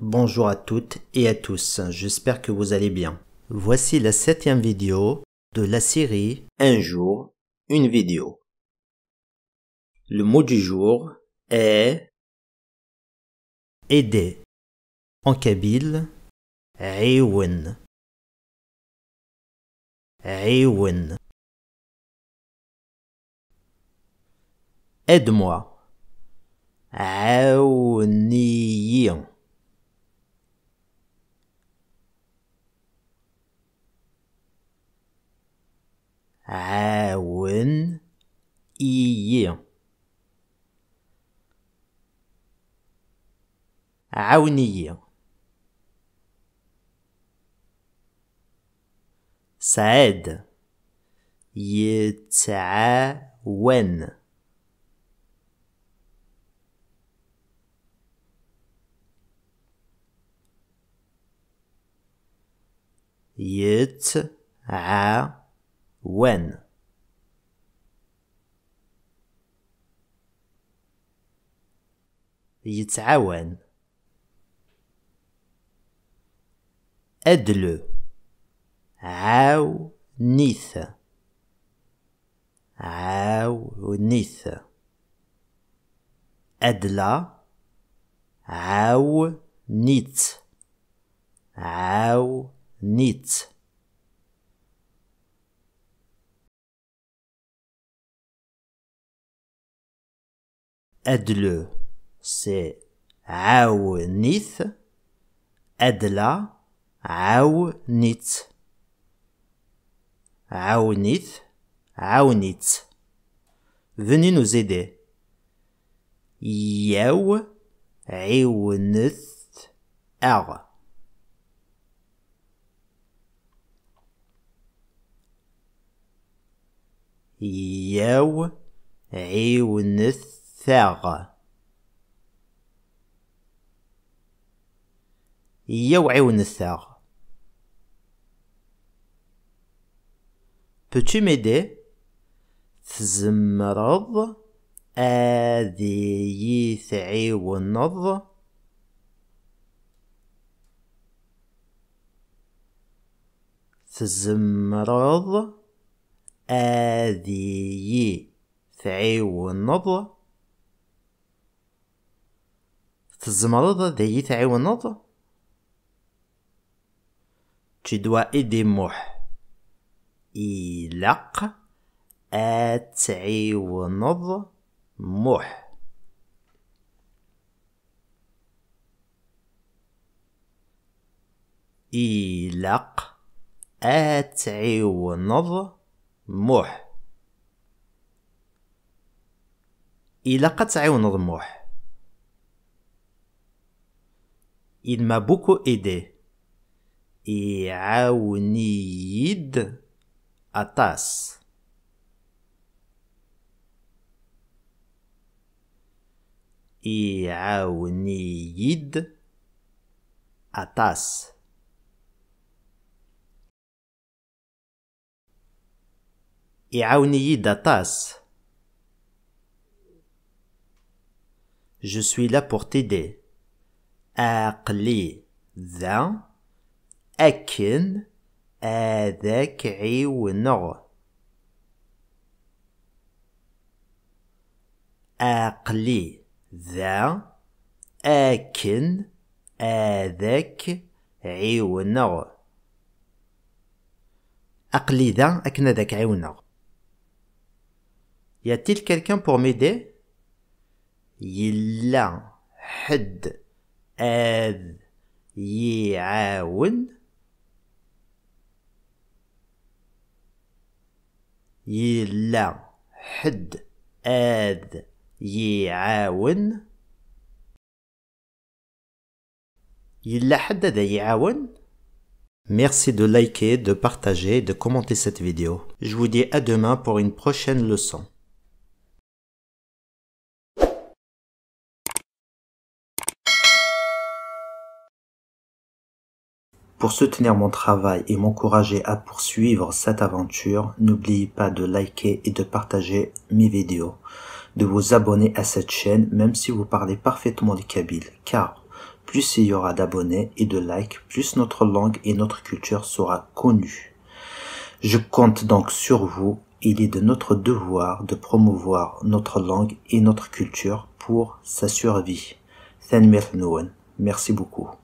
bonjour à toutes et à tous, j'espère que vous allez bien. Voici la septième vidéo de la série Un jour, une vidéo. Le mot du jour est aider. En kabyle, Aide-moi. عاوني عاون إي عاوني سعد يتعاون يتعاون يتعاون أدلو عاونيث عاونيث أدلا عاونيت عاونيت نيت أدلو سي عاونيت أدلا عاونيت عاونيت عاونيت نو زيدي ياو عيو نث أغ يو عيونثاغ يو عيون peux بتو ميدي تزمرض آذي تعيونض تزمرض آذي تعاونض تزمرض ذي تعاونض تدوى إدي موح إلق أتعاونض موح إلق موح موح إلا قطعي ضموح Il m'a beaucoup aidé. Et aounid atas. Et aounid atas. Et Auniy Datas. Je suis là pour t'aider. Aqli Zan Akin A Dake Gounor. Aqli Zan Akin A Dake Gounor. Aqli Zan Akin A Dake y a-t-il quelqu'un pour m'aider Merci de liker, de partager et de commenter cette vidéo. Je vous dis à demain pour une prochaine leçon. Pour soutenir mon travail et m'encourager à poursuivre cette aventure, n'oubliez pas de liker et de partager mes vidéos, de vous abonner à cette chaîne même si vous parlez parfaitement le kabyle, car plus il y aura d'abonnés et de likes, plus notre langue et notre culture sera connue. Je compte donc sur vous, il est de notre devoir de promouvoir notre langue et notre culture pour sa survie. Merci beaucoup.